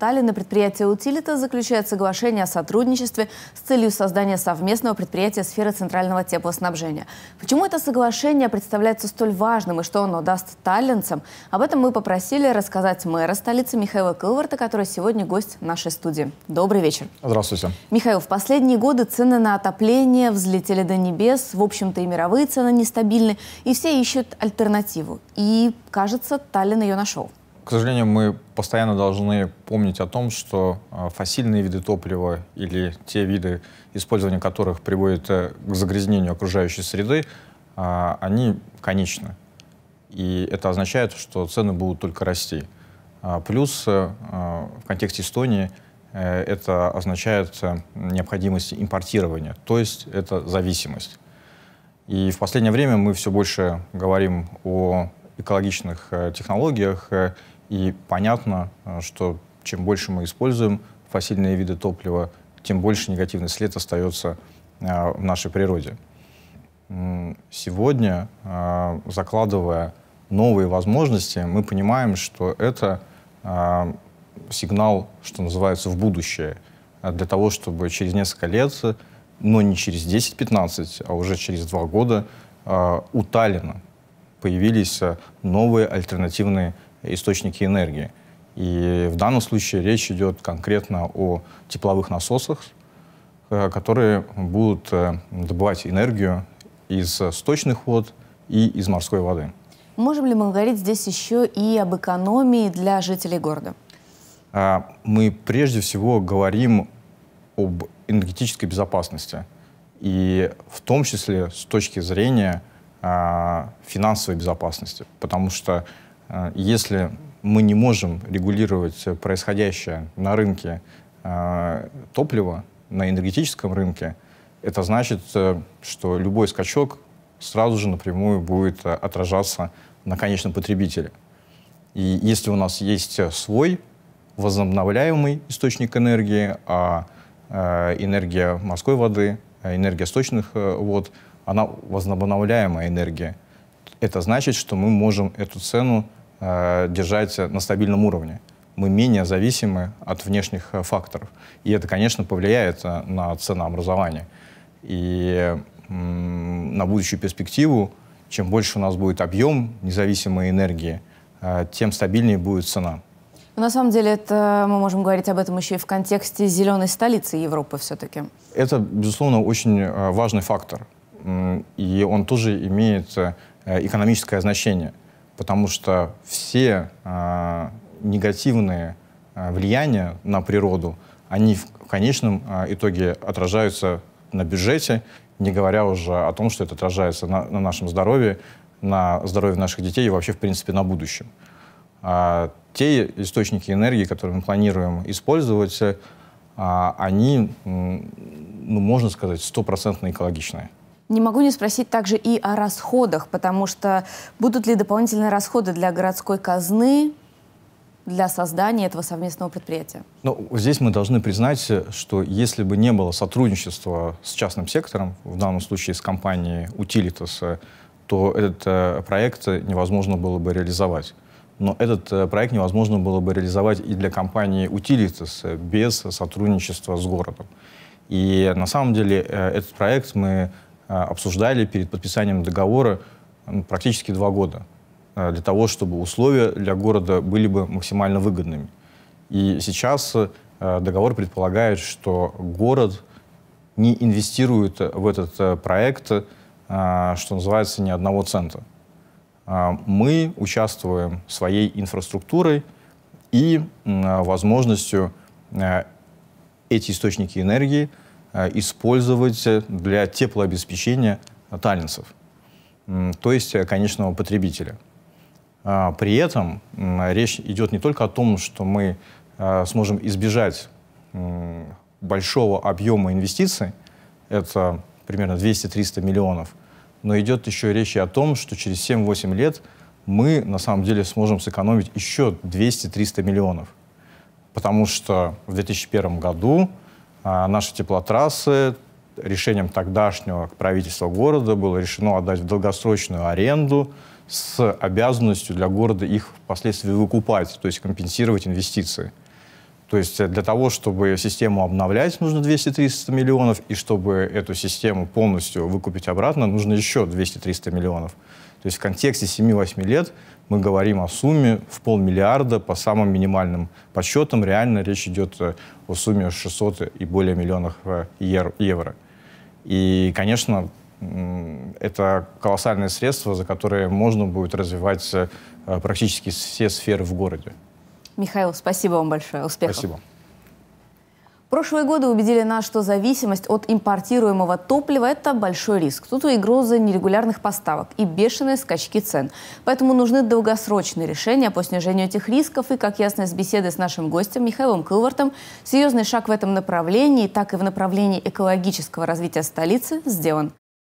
и предприятие «Утилита» заключают соглашение о сотрудничестве с целью создания совместного предприятия сферы центрального теплоснабжения. Почему это соглашение представляется столь важным и что оно даст таллинцам, об этом мы попросили рассказать мэра столицы Михаила Кылварта, который сегодня гость нашей студии. Добрый вечер. Здравствуйте. Михаил, в последние годы цены на отопление взлетели до небес, в общем-то и мировые цены нестабильны, и все ищут альтернативу. И, кажется, Таллин ее нашел. К сожалению, мы постоянно должны помнить о том, что а, фосильные виды топлива или те виды, использования которых приводит э, к загрязнению окружающей среды, а, они конечны. И это означает, что цены будут только расти. А, плюс э, в контексте Эстонии э, это означает необходимость импортирования, то есть это зависимость. И в последнее время мы все больше говорим о экологичных технологиях и понятно, э, что чем больше мы используем фосильные виды топлива, тем больше негативный след остается э, в нашей природе. Сегодня, э, закладывая новые возможности, мы понимаем, что это сигнал, что называется, в будущее. Для того, чтобы через несколько лет, но не через 10-15, а уже через два года у Таллина появились новые альтернативные источники энергии. И в данном случае речь идет конкретно о тепловых насосах, э, которые будут э, добывать энергию из сточных вод и из морской воды. Можем ли мы говорить здесь еще и об экономии для жителей города? А, мы прежде всего говорим об энергетической безопасности. И в том числе с точки зрения а, финансовой безопасности. Потому что а, если мы не можем регулировать происходящее на рынке а, топлива, на энергетическом рынке, это значит, э, что любой скачок сразу же напрямую будет э, отражаться на конечном потребителе. И если у нас есть свой возобновляемый источник энергии, а э, энергия морской воды, энергия сточных вод, она возобновляемая энергия. Это значит, что мы можем эту цену Э, держать на стабильном уровне. Мы менее зависимы от внешних э, факторов. И это, конечно, повлияет э, на ценообразование. И на будущую перспективу, чем больше у нас будет объем независимой энергии, тем стабильнее будет цена. Ну, на самом деле это мы можем говорить об этом еще и в контексте зеленой столицы Европы все-таки. Это, безусловно, очень важный фактор. И он тоже имеет экономическое значение – потому что все э, негативные э, влияния на природу, они в конечном э, итоге отражаются на бюджете, не говоря уже о том, что это отражается на, на нашем здоровье, на здоровье наших детей и вообще, в принципе, на будущем. А, те источники энергии, которые мы планируем использовать, а, они, ну, можно сказать, стопроцентно экологичные. Не могу не спросить также и о расходах, потому что будут ли дополнительные расходы для городской казны, для создания этого совместного предприятия? Ну, здесь мы должны признать, что если бы не было сотрудничества с частным сектором, в данном случае с компанией Utilitas, то этот э, проект невозможно было бы реализовать. Но этот э, проект невозможно было бы реализовать и для компании Utilitas без сотрудничества с городом. И на самом деле э, этот проект мы а, обсуждали перед подписанием договора практически два года а, для того, чтобы условия для города были бы максимально выгодными. И сейчас а, договор предполагает, что город не инвестирует в этот проект, что называется, ни одного цента. Мы участвуем своей инфраструктурой и возможностью эти источники энергии – Э, использовать для теплообеспечения таллинцев, то есть э, конечного потребителя. А, при этом речь идет не только о том, что мы э, сможем избежать большого объема инвестиций, это примерно 200-300 миллионов, но идет еще речь и о том, что через 7-8 лет мы на самом деле сможем сэкономить еще 200-300 миллионов. Потому что в 2001 году а, наши теплотрассы решением тогдашнего правительства города было решено отдать в долгосрочную аренду с обязанностью для города их впоследствии выкупать, то есть компенсировать инвестиции. То есть э, для того, чтобы систему обновлять, нужно 200-300 миллионов, и чтобы эту систему полностью выкупить обратно, нужно еще 200-300 миллионов. То есть в контексте 7-8 лет мы говорим о сумме в полмиллиарда по самым минимальным подсчетам. Реально речь идет э, о сумме 600 и более миллионов э, евро. И, конечно, это колоссальные средства, за которые можно будет развивать практически все сферы в городе. Михаил, спасибо вам большое. Успехов. Спасибо. Прошлые годы убедили нас, что зависимость от импортируемого топлива – это большой риск. Тут и угроза нерегулярных поставок, и бешеные скачки цен. Поэтому нужны долгосрочные решения по снижению этих рисков. И, как ясно из беседы с нашим гостем Михаилом Кылвартом, серьезный шаг в этом направлении, так и в направлении экологического развития столицы сделан.